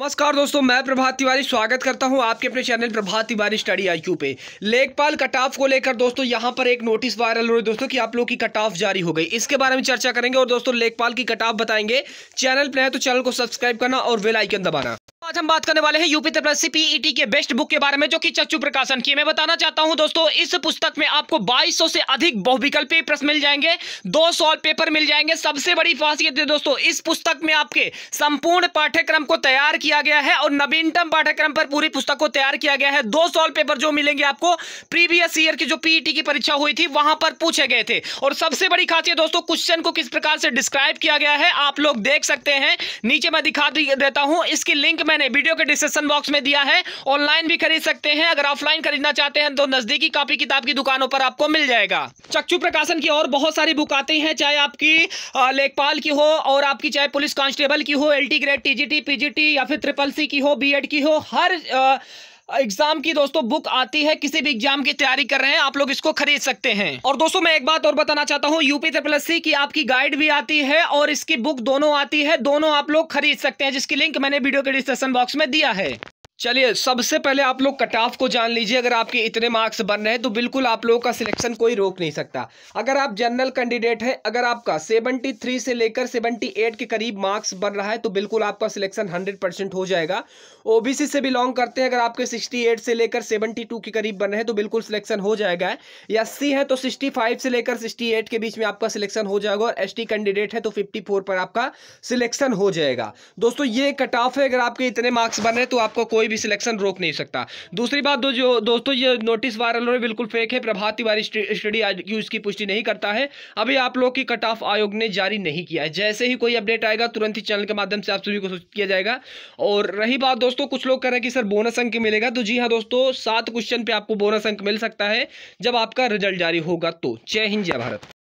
नमस्कार दोस्तों मैं प्रभात तिवारी स्वागत करता हूं आपके अपने channel Prabhat Tiwari study IQ पे लेखपाल कट ऑफ को लेकर दोस्तों यहां पर एक नोटिस वायरल हो रही है दोस्तों कि आप लोग की कट ऑफ जारी हो गई इसके बारे में चर्चा करेंगे और दोस्तों लेखपाल की कट ऑफ बताएंगे चैनल पर है तो चैनल को सब्सक्राइब करना और वेलाइकन दबाना आज हम बात करने वाले हैं यूपी त्रिपुरा सीपीईटी e के बेस्ट बुक के बारे में जो कि चच्चू प्रकाशन की मैं बताना चाहता हूं दोस्तों इस पुस्तक में आपको 2200 से अधिक बहुविकल्पीय प्रश्न मिल जाएंगे दो सॉल्व पेपर मिल जाएंगे सबसे बड़ी खासियत है दोस्तों इस पुस्तक में आपके संपूर्ण पाठ्यक्रम को तैयार किया गया है और नवीनतम पाठ्यक्रम पर पूरी पुस्तक को तैयार किया गया है दो सॉल्व पेपर जो मिलेंगे आपको प्रीवियस ईयर की जो पीईटी e की परीक्षा हुई थी वहां पर पूछे गए थे और सबसे बड़ी खासियत दोस्तों क्वेश्चन को किस प्रकार से डिस्क्राइब किया गया है आप लोग देख सकते हैं नीचे मैं दिखा देता हूं इसकी लिंक मैं मैंने वीडियो के डिस्क्रिप्शन बॉक्स में दिया है ऑनलाइन भी खरीद सकते हैं अगर ऑफलाइन खरीदना चाहते हैं तो नजदीकी कॉपी किताब की दुकानों पर आपको मिल जाएगा चक्चू प्रकाशन की और बहुत सारी बुक आती है चाहे आपकी लेखपाल की हो और आपकी चाहे पुलिस कांस्टेबल की हो एल ग्रेड टीजीटी पीजीटी या फिर ट्रिपल सी की हो बी की हो हर आ, एग्जाम की दोस्तों बुक आती है किसी भी एग्जाम की तैयारी कर रहे हैं आप लोग इसको खरीद सकते हैं और दोस्तों मैं एक बात और बताना चाहता हूँ यूपी ट्रिपल सी की आपकी गाइड भी आती है और इसकी बुक दोनों आती है दोनों आप लोग खरीद सकते हैं जिसकी लिंक मैंने वीडियो के डिस्क्रिप्शन बॉक्स में दिया है चलिए सबसे पहले आप लोग कट ऑफ को जान लीजिए अगर आपके इतने मार्क्स बन रहे हैं तो बिल्कुल आप लोगों का सिलेक्शन कोई रोक नहीं सकता अगर आप जनरल कैंडिडेट हैं अगर आपका 73 से लेकर 78 के करीब मार्क्स बन रहा है तो बिल्कुल आपका सिलेक्शन 100 परसेंट हो जाएगा ओबीसी से बिलोंग करते हैं अगर आपके सिक्सटी से लेकर 72 के करीब बन रहे हैं तो बिल्कुल सिलेक्शन हो जाएगा या सी है तो सिक्सटी से लेकर सिक्सटी के बीच में आपका सिलेक्शन हो जाएगा और एस कैंडिडेट है तो फिफ्टी पर आपका सिलेक्शन हो जाएगा दोस्तों ये कट ऑफ है अगर आपके इतने मार्क्स बन रहे हैं तो आपको कोई कोई भी सिलेक्शन रोक नहीं सकता दूसरी बात दो जो दोस्तों ये नोटिस वायरल हो रहे बिल्कुल फेक है प्रभात तिवारी स्टडी आईक्यू इसकी पुष्टि नहीं करता है अभी आप लोग की कट ऑफ आयोग ने जारी नहीं किया है जैसे ही कोई अपडेट आएगा तुरंत ही चैनल के माध्यम से आप सभी को सूचित किया जाएगा और रही बात दोस्तों कुछ लोग कह रहे हैं कि सर बोनस अंक मिलेगा तो जी हाँ दोस्तों सात क्वेश्चन पे आपको बोनस अंक मिल सकता है जब आपका रिजल्ट जारी होगा तो जय हिंद जय भारत